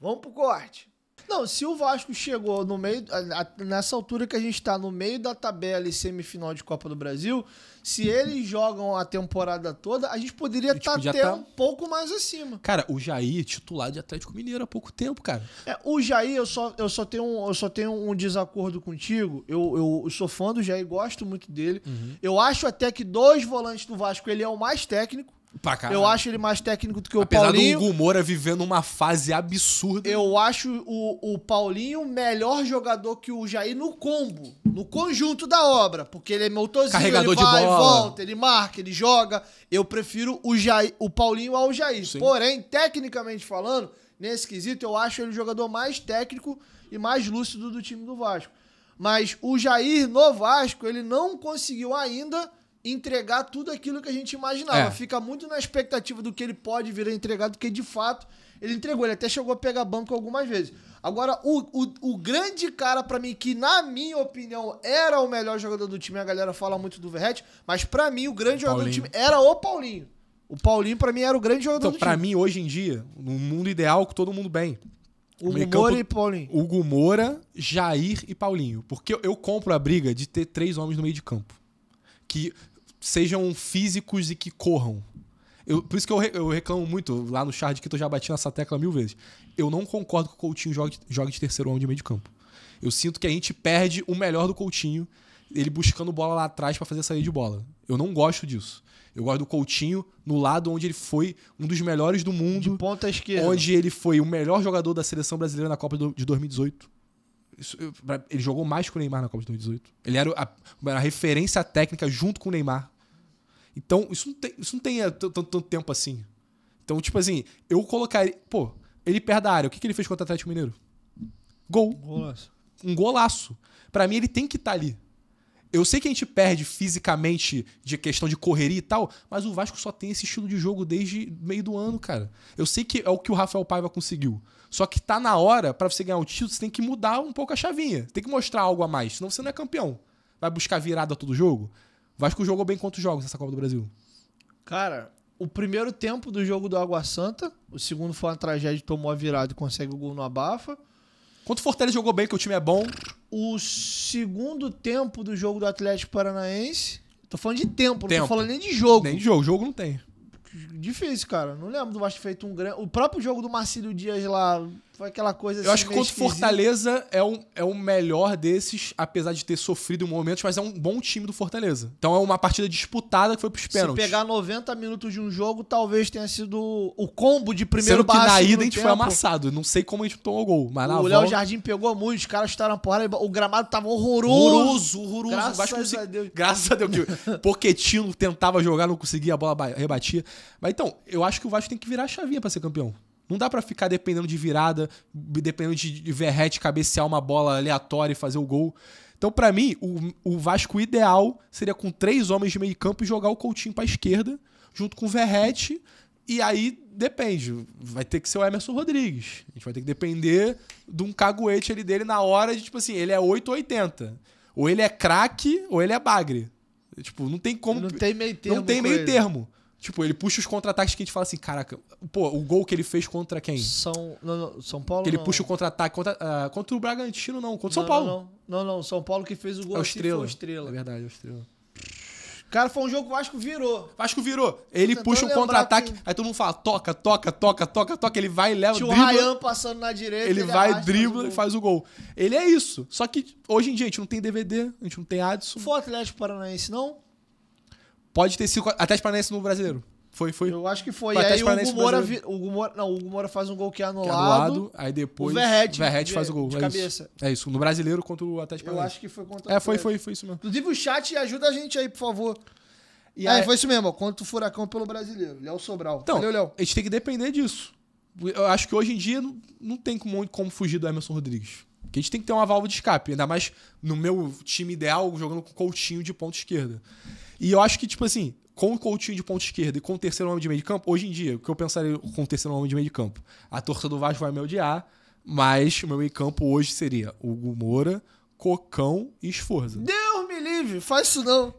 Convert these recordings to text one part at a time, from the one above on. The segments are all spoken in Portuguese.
Vamos pro corte. Não, se o Vasco chegou no meio. Nessa altura que a gente está no meio da tabela e semifinal de Copa do Brasil, se eles jogam a temporada toda, a gente poderia estar tá até tá... um pouco mais acima. Cara, o Jair, titular de Atlético Mineiro há pouco tempo, cara. É, o Jair, eu só, eu só tenho, um, eu só tenho um desacordo contigo. Eu, eu, eu sou fã do Jair, gosto muito dele. Uhum. Eu acho até que dois volantes do Vasco ele é o mais técnico. Pra Eu acho ele mais técnico do que o Apesar Paulinho. Apesar do Hugo Moura vivendo uma fase absurda. Eu acho o, o Paulinho melhor jogador que o Jair no combo, no conjunto da obra. Porque ele é motorzinho, Carregador ele vai, de volta, ele marca, ele joga. Eu prefiro o, Jair, o Paulinho ao Jair. Sim. Porém, tecnicamente falando, nesse quesito, eu acho ele o jogador mais técnico e mais lúcido do time do Vasco. Mas o Jair no Vasco, ele não conseguiu ainda entregar tudo aquilo que a gente imaginava. É. Fica muito na expectativa do que ele pode vir a entregar, do que de fato ele entregou. Ele até chegou a pegar banco algumas vezes. Agora, o, o, o grande cara para mim, que na minha opinião era o melhor jogador do time, a galera fala muito do Verrete, mas para mim o grande jogador do time era o Paulinho. O Paulinho para mim era o grande jogador então, do pra time. Pra mim, hoje em dia, no mundo ideal, com todo mundo bem. O Moura e Paulinho. Hugo Moura, Jair e Paulinho. Porque eu compro a briga de ter três homens no meio de campo que sejam físicos e que corram. Eu, por isso que eu, eu, reclamo muito lá no Chard que eu já bati nessa tecla mil vezes. Eu não concordo que o Coutinho jogue, jogue de terceiro homem de meio de campo. Eu sinto que a gente perde o melhor do Coutinho, ele buscando bola lá atrás para fazer sair de bola. Eu não gosto disso. Eu gosto do Coutinho no lado onde ele foi um dos melhores do mundo. De ponta esquerda. Onde ele foi o melhor jogador da seleção brasileira na Copa de 2018 ele jogou mais que o Neymar na Copa de 2018. Ele era a, a referência técnica junto com o Neymar. Então, isso não tem, isso não tem é, tanto, tempo assim. Então, tipo assim, eu colocaria. Pô, ele perde a área. O que, que ele fez contra o Atlético Mineiro? Gol. Golaço. Um golaço. Pra mim, ele tem que estar tá ali. Eu sei que a gente perde fisicamente de questão de correria e tal, mas o Vasco só tem esse estilo de jogo desde meio do ano, cara. Eu sei que é o que o Rafael Paiva conseguiu. Só que tá na hora, para você ganhar um título, você tem que mudar um pouco a chavinha. Tem que mostrar algo a mais, senão você não é campeão. Vai buscar virada todo jogo? O Vasco jogou bem quantos jogos nessa Copa do Brasil? Cara, o primeiro tempo do jogo do Água Santa, o segundo foi uma tragédia, tomou a virada e consegue o gol no abafa. Quanto Fortaleza jogou bem, que o time é bom. O segundo tempo do jogo do Atlético Paranaense. Tô falando de tempo, tempo. não tô falando nem de jogo. Nem de jogo, jogo não tem. Difícil, cara. Não lembro do Vasco feito um grande. O próprio jogo do Marcílio Dias lá foi aquela coisa Eu assim acho que contra o Fortaleza é um, é o melhor desses, apesar de ter sofrido momentos, mas é um bom time do Fortaleza. Então é uma partida disputada que foi pros pênaltis. Se pegar 90 minutos de um jogo, talvez tenha sido o combo de primeiro Sendo que na ida a gente tempo. foi amassado. Não sei como a gente tomou o gol, mas o O Léo Jardim pegou muito, os caras estavam porra, o gramado tava horroroso. Horroroso, horroroso. Graças a Deus. Graças a Deus que Poquetino tentava jogar, não conseguia, a bola rebatia. Mas então, eu acho que o Vasco tem que virar a chavinha para ser campeão. Não dá para ficar dependendo de virada, dependendo de Verrete cabecear uma bola aleatória e fazer o gol. Então, para mim, o, o Vasco ideal seria com três homens de meio campo e jogar o Coutinho para esquerda, junto com o Verrete. E aí, depende. Vai ter que ser o Emerson Rodrigues. A gente vai ter que depender de um caguete ali dele na hora de, tipo assim, ele é 80. Ou ele é craque, ou ele é bagre. Tipo, não tem como. Não tem meio termo. Não tem meio termo. Tipo, ele puxa os contra-ataques que a gente fala assim, caraca, pô, o gol que ele fez contra quem? São, não, não, São Paulo. Que ele não. puxa o contra-ataque contra, uh, contra o Bragantino, não, contra o São Paulo. Não, não, São Paulo que fez o gol é o assim, estrela. foi o estrela. É verdade, é o estrela. Cara, foi um jogo que o Vasco virou. Vasco virou. Ele puxa um contra-ataque, que... aí todo mundo fala, toca, toca, toca, toca, toca. Ele vai e leva, Tinha dribla. o Ryan passando na direita. Ele, ele vai, dribla e faz o gol. Ele é isso. Só que hoje em dia a gente não tem DVD, a gente não tem Adson. Foi o Atlético Paranaense, não? Pode ter sido Atlético Paranaense no Brasileiro. Foi, foi. Eu acho que foi. foi aí o Hugo, Moura, vi, o Hugo Moura, não, o Hugo Moura faz um gol que é anulado. Que é anulado aí depois o Verret, Verret faz o gol. De é cabeça. Isso. É isso. No Brasileiro contra o Atlético Paranaense. Eu acho que foi contra É, foi, foi, foi isso mesmo. Inclusive o chat ajuda a gente aí, por favor. E é, aí... foi isso mesmo, Contra o Furacão pelo Brasileiro. Léo Sobral. Então, Valeu, Léo. a gente tem que depender disso. Eu acho que hoje em dia não, não tem como fugir do Emerson Rodrigues. Porque a gente tem que ter uma válvula de escape, ainda mais no meu time ideal, jogando com Coutinho de ponta esquerda. E eu acho que, tipo assim, com o Coutinho de ponta esquerda e com o terceiro homem de meio de campo, hoje em dia, o que eu pensaria com o terceiro homem de meio de campo? A torcida do Vasco vai me odiar, mas o meu meio campo hoje seria o Moura, Cocão e Esforza. Deus me livre, faz isso não.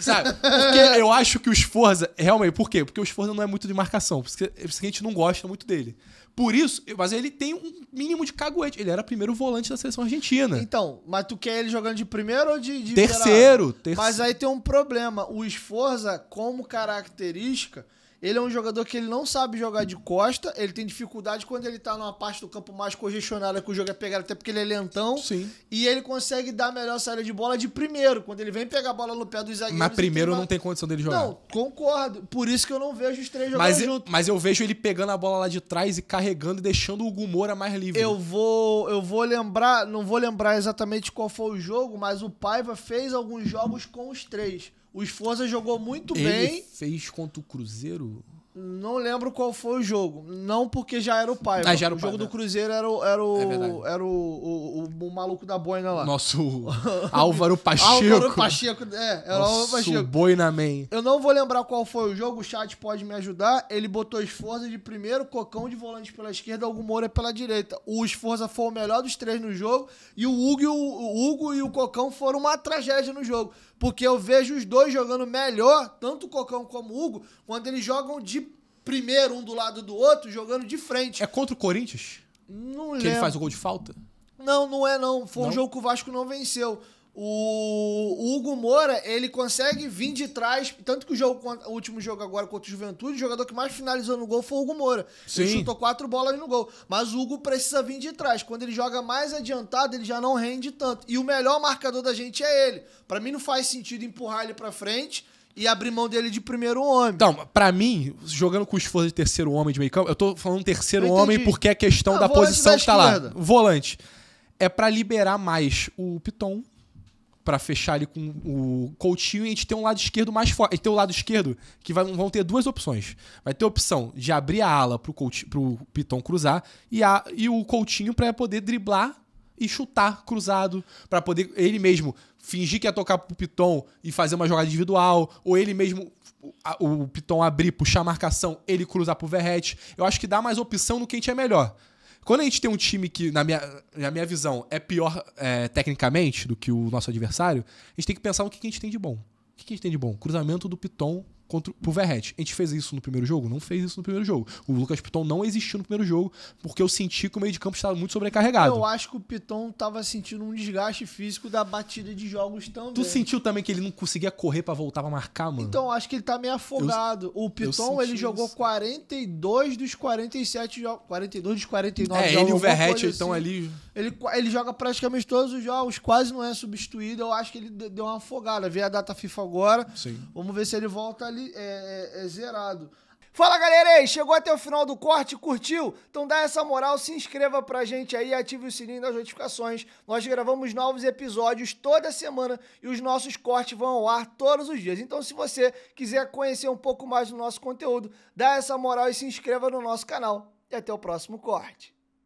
Sabe? Porque eu acho que o Esforza realmente, por quê? Porque o Esforza não é muito de marcação, porque a gente não gosta muito dele. Por isso, mas ele tem um mínimo de caguete. Ele era primeiro volante da seleção argentina. Então, mas tu quer ele jogando de primeiro ou de, de terceiro? Terceiro. Mas aí tem um problema. O Esforza como característica, ele é um jogador que ele não sabe jogar de costa, ele tem dificuldade quando ele tá numa parte do campo mais congestionada que o jogo é pegar, até porque ele é lentão. Sim. E ele consegue dar a melhor saída de bola de primeiro, quando ele vem pegar a bola no pé do zagueiro. Mas primeiro tem não tem condição dele jogar. Não, concordo. Por isso que eu não vejo os três jogando mas, juntos. Mas eu vejo ele pegando a bola lá de trás e carregando e deixando o Gumora mais livre. Eu vou, eu vou lembrar, não vou lembrar exatamente qual foi o jogo, mas o Paiva fez alguns jogos com os três. O Esforza jogou muito ele bem. Fez contra o Cruzeiro? Não lembro qual foi o jogo. Não porque já era o pai. Ah, já era o, o pai, jogo né? do Cruzeiro era o. Era o, é era o, o, o, o, maluco da boina lá. Nosso Álvaro Pacheco. Álvaro Pacheco, é, era Nosso o Álvaro Pacheco. Boina Man. Eu não vou lembrar qual foi o jogo, o chat pode me ajudar. Ele botou Esforza de primeiro, cocão de volante pela esquerda, Hugo Moura pela direita. O Esforza foi o melhor dos três no jogo. E o Hugo o Hugo e o Cocão foram uma tragédia no jogo. Porque eu vejo os dois jogando melhor, tanto o Cocão como o Hugo, quando eles jogam de primeiro um do lado do outro, jogando de frente. É contra o Corinthians? Não lembro. Que ele faz o gol de falta? Não, não é não. Foi não? um jogo que o Vasco não venceu. O, Hugo Moura, ele consegue vir de trás, tanto que o, jogo, o último jogo agora contra o Juventude, o jogador que mais finalizou no gol foi o Hugo Moura. Sim. Ele chutou quatro bolas no gol. Mas o Hugo precisa vir de trás. Quando ele joga mais adiantado, ele já não rende tanto. E o melhor marcador da gente é ele. para mim não faz sentido empurrar ele para frente e abrir mão dele de primeiro homem. Então, para mim, jogando com esforço de terceiro homem de meio campo, eu tô falando terceiro homem porque é questão ah, da posição está que tá lá. Volante. É para liberar mais o Piton para fechar ali com o Coutinho e a gente ter um lado esquerdo mais forte. A gente tem o um lado esquerdo que vai, vão ter duas opções. Vai ter a opção de abrir a ala pro, Coutinho, pro Piton cruzar e, a, e o Coutinho para poder driblar e chutar cruzado para poder ele mesmo fingir que ia tocar pro Piton e fazer uma jogada individual, ou ele mesmo o Piton abrir, puxar a marcação, ele cruzar pro Verrete. Eu acho que dá mais opção no que a gente é melhor. Quando a gente tem um time que, na minha, na minha visão, é pior é, tecnicamente do que o nosso adversário, a gente tem que pensar no que a gente tem de bom. O que a gente tem de bom? Cruzamento do Piton contra pro Verret. A gente fez isso no primeiro jogo? Não fez isso no primeiro jogo. O Lucas Piton não existiu no primeiro jogo, porque eu senti que o meio de campo estava muito sobrecarregado. Eu acho que o Piton estava sentindo um desgaste físico da batida de jogos também. Tu sentiu também que ele não conseguia correr para voltar pra marcar, mano? Então, acho que ele tá meio afogado. Eu, o Piton, ele jogou 42 dos 47 jogos. 42 dos 49 é, jogos. É, ele e o Verret estão assim. ali. Ele, ele joga praticamente todos os jogos, quase não é substituído. Eu acho que ele deu uma afogada. Vê a data FIFA agora. Sim. Vamos ver se ele volta ali é, é, é, zerado. Fala galera aí, chegou até o final do corte, curtiu? Então dá essa moral, se inscreva pra gente aí, ative o sininho das notificações. Nós gravamos novos episódios toda semana e os nossos cortes vão ao ar todos os dias. Então se você quiser conhecer um pouco mais do nosso conteúdo, dá essa moral e se inscreva no nosso canal. E até o próximo corte.